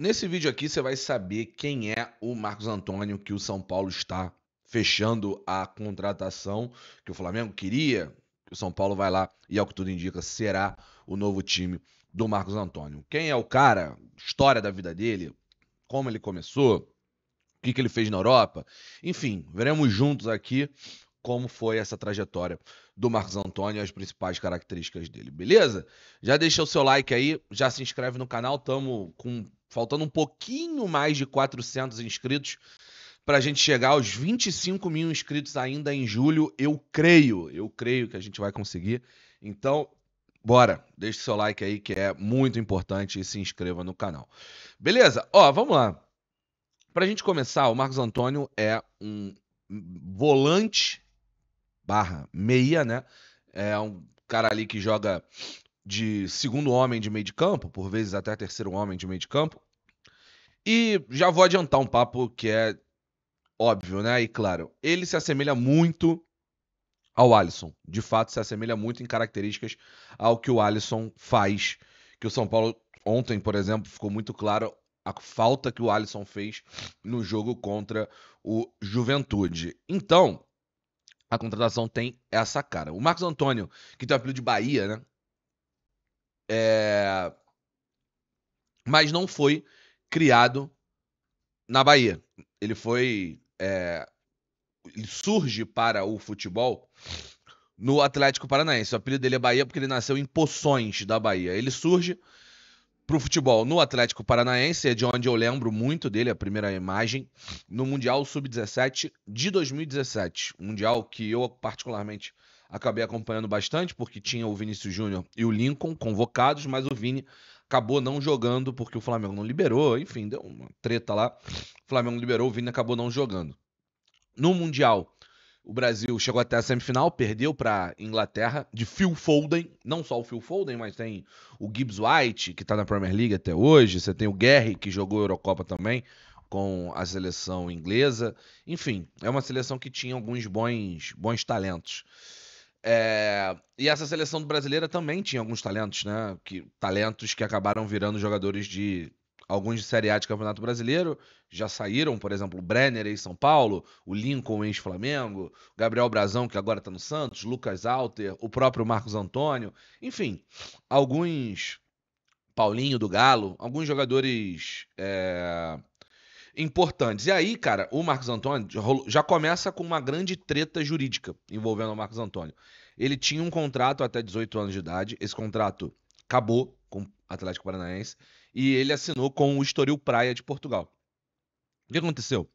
Nesse vídeo aqui você vai saber quem é o Marcos Antônio que o São Paulo está fechando a contratação que o Flamengo queria, que o São Paulo vai lá e ao que tudo indica será o novo time do Marcos Antônio. Quem é o cara? História da vida dele, como ele começou, o que, que ele fez na Europa, enfim, veremos juntos aqui como foi essa trajetória do Marcos Antônio e as principais características dele, beleza? Já deixa o seu like aí, já se inscreve no canal, tamo com faltando um pouquinho mais de 400 inscritos para a gente chegar aos 25 mil inscritos ainda em julho. Eu creio, eu creio que a gente vai conseguir. Então, bora, deixe seu like aí que é muito importante e se inscreva no canal. Beleza? Ó, vamos lá. Para a gente começar, o Marcos Antônio é um volante barra meia, né? É um cara ali que joga de segundo homem de meio de campo, por vezes até terceiro homem de meio de campo. E já vou adiantar um papo que é óbvio, né? E claro, ele se assemelha muito ao Alisson. De fato, se assemelha muito em características ao que o Alisson faz. Que o São Paulo, ontem, por exemplo, ficou muito claro a falta que o Alisson fez no jogo contra o Juventude. Então, a contratação tem essa cara. O Marcos Antônio, que tem o apelido de Bahia, né? É... Mas não foi criado na Bahia. Ele foi. É... Ele surge para o futebol no Atlético Paranaense. O apelido dele é Bahia porque ele nasceu em Poções da Bahia. Ele surge para o futebol no Atlético Paranaense, é de onde eu lembro muito dele, a primeira imagem, no Mundial Sub-17 de 2017. Mundial que eu particularmente acabei acompanhando bastante, porque tinha o Vinícius Júnior e o Lincoln convocados, mas o Vini acabou não jogando porque o Flamengo não liberou, enfim, deu uma treta lá. O Flamengo liberou, o Vini acabou não jogando. No Mundial, o Brasil chegou até a semifinal, perdeu para Inglaterra de Phil Foden, não só o Phil Foden, mas tem o Gibbs White, que está na Premier League até hoje, você tem o Guerre que jogou a Eurocopa também com a seleção inglesa. Enfim, é uma seleção que tinha alguns bons bons talentos. É, e essa seleção brasileira também tinha alguns talentos, né? Que, talentos que acabaram virando jogadores de alguns de Série A de Campeonato Brasileiro já saíram, por exemplo, o Brenner em São Paulo, o Lincoln em flamengo Gabriel Brazão, que agora está no Santos, Lucas Alter, o próprio Marcos Antônio, enfim, alguns. Paulinho do Galo, alguns jogadores é, importantes. E aí, cara, o Marcos Antônio já começa com uma grande treta jurídica envolvendo o Marcos Antônio. Ele tinha um contrato até 18 anos de idade, esse contrato acabou com o Atlético Paranaense e ele assinou com o Estoril Praia de Portugal. O que aconteceu?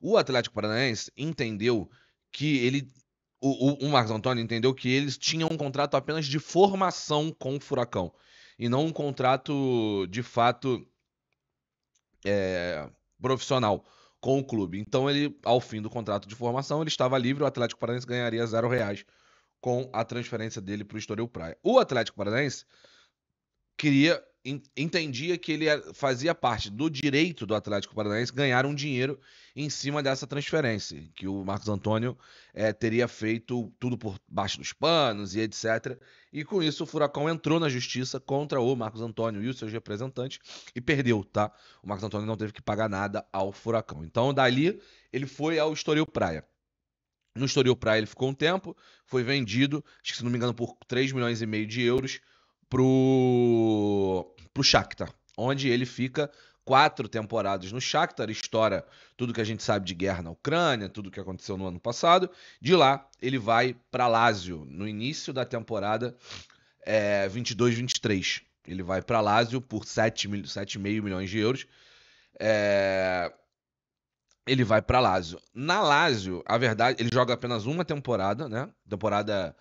O Atlético Paranaense entendeu que ele. O, o, o Marcos Antônio entendeu que eles tinham um contrato apenas de formação com o Furacão. E não um contrato de fato é, profissional com o clube. Então ele, ao fim do contrato de formação, ele estava livre, o Atlético Paranaense ganharia zero reais com a transferência dele para o Estoril Praia. O Atlético Paranaense queria entendia que ele fazia parte do direito do Atlético Paranaense ganhar um dinheiro em cima dessa transferência, que o Marcos Antônio é, teria feito tudo por baixo dos panos e etc. E com isso o Furacão entrou na justiça contra o Marcos Antônio e os seus representantes e perdeu, tá? O Marcos Antônio não teve que pagar nada ao Furacão. Então dali ele foi ao Estoril Praia. No Estoril Praia ele ficou um tempo, foi vendido, acho que se não me engano por 3 milhões e meio de euros pro, pro Shakhtar, onde ele fica quatro temporadas no Shakhtar, estoura tudo que a gente sabe de guerra na Ucrânia, tudo que aconteceu no ano passado. De lá, ele vai para Lazio no início da temporada é, 22-23. Ele vai para Lazio por 7,5 milhões de euros. É, ele vai para Lazio. Na Lazio, a verdade, ele joga apenas uma temporada, né? Temporada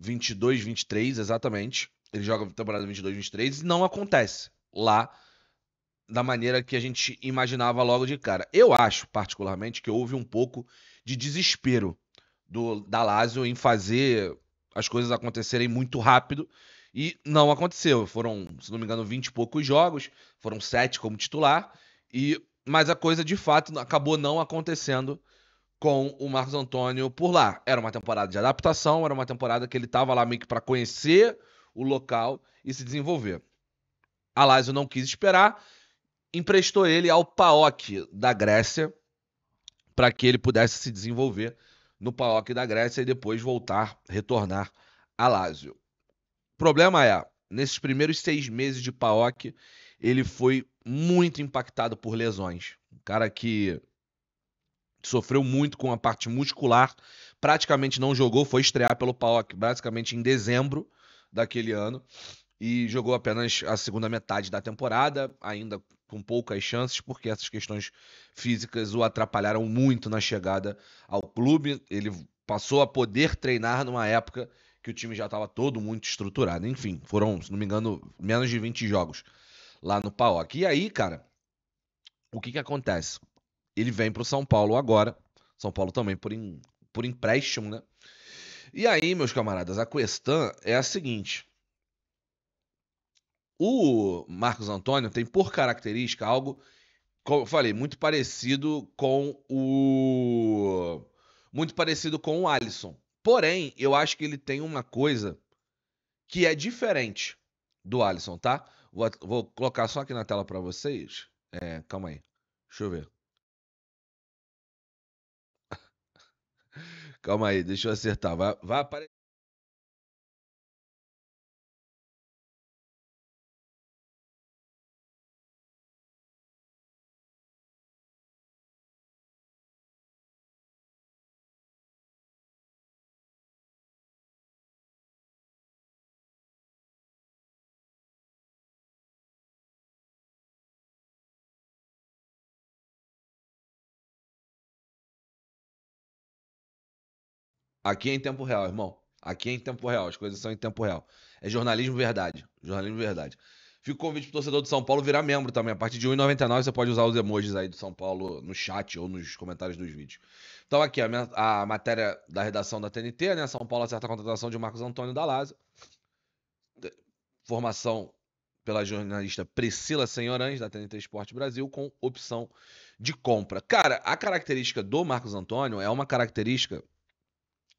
22-23, exatamente. Ele joga temporada 22, 23 e não acontece lá da maneira que a gente imaginava logo de cara. Eu acho, particularmente, que houve um pouco de desespero do da Lazio em fazer as coisas acontecerem muito rápido e não aconteceu. Foram, se não me engano, 20 e poucos jogos, foram sete como titular e mas a coisa de fato acabou não acontecendo com o Marcos Antônio por lá. Era uma temporada de adaptação, era uma temporada que ele estava lá meio que para conhecer o local e se desenvolver. A Lazio não quis esperar, emprestou ele ao PAOK da Grécia para que ele pudesse se desenvolver no PAOK da Grécia e depois voltar, retornar a Lazio. O problema é, nesses primeiros seis meses de PAOK, ele foi muito impactado por lesões. Um cara que sofreu muito com a parte muscular, praticamente não jogou, foi estrear pelo PAOK basicamente em dezembro daquele ano e jogou apenas a segunda metade da temporada, ainda com poucas chances, porque essas questões físicas o atrapalharam muito na chegada ao clube. Ele passou a poder treinar numa época que o time já estava todo muito estruturado. Enfim, foram, se não me engano, menos de 20 jogos lá no PAOC. E aí, cara, o que, que acontece? Ele vem para o São Paulo agora, São Paulo também por, em, por empréstimo, né? E aí, meus camaradas, a questão é a seguinte. O Marcos Antônio tem por característica algo, como eu falei, muito parecido com o muito parecido com o Alisson. Porém, eu acho que ele tem uma coisa que é diferente do Alisson, tá? Vou, vou colocar só aqui na tela para vocês. É, calma aí. Deixa eu ver. Calma aí, deixa eu acertar. Vai, vai aparecer. Aqui é em tempo real, irmão. Aqui é em tempo real, as coisas são em tempo real. É jornalismo verdade. Jornalismo verdade. Fico o convite pro torcedor do São Paulo virar membro também. A partir de 1,99 você pode usar os emojis aí do São Paulo no chat ou nos comentários dos vídeos. Então aqui, a, minha, a matéria da redação da TNT, né? São Paulo acerta a contratação de Marcos Antônio da Lazio. Formação pela jornalista Priscila Senhorães, da TNT Esporte Brasil, com opção de compra. Cara, a característica do Marcos Antônio é uma característica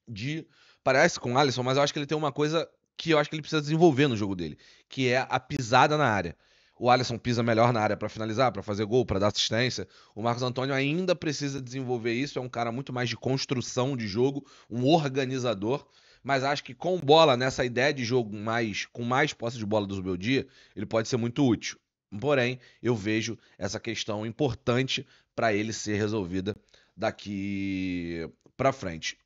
de. Parece com o Alisson, mas eu acho que ele tem uma coisa que eu acho que ele precisa desenvolver no jogo dele, que é a pisada na área. O Alisson pisa melhor na área para finalizar, para fazer gol, para dar assistência. O Marcos Antônio ainda precisa desenvolver isso, é um cara muito mais de construção de jogo, um organizador mas acho que com bola, nessa ideia de jogo mais com mais posse de bola do Zubeldia, ele pode ser muito útil. Porém, eu vejo essa questão importante para ele ser resolvida daqui para frente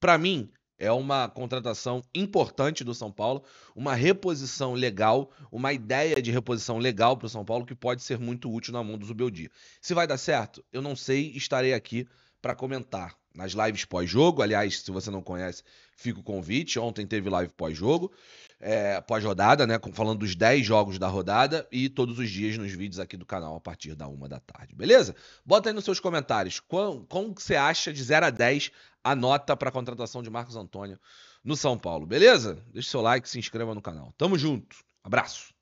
para mim, é uma contratação importante do São Paulo, uma reposição legal, uma ideia de reposição legal para o São Paulo que pode ser muito útil na mão do Zubeldia. Se vai dar certo, eu não sei, estarei aqui para comentar nas lives pós-jogo. Aliás, se você não conhece, fica o convite. Ontem teve live pós-jogo, é, pós-rodada, né? Falando dos 10 jogos da rodada e todos os dias nos vídeos aqui do canal a partir da 1 da tarde, beleza? Bota aí nos seus comentários qual, como você acha de 0 a 10 a nota para a contratação de Marcos Antônio no São Paulo. Beleza? Deixe seu like, se inscreva no canal. Tamo junto. Abraço.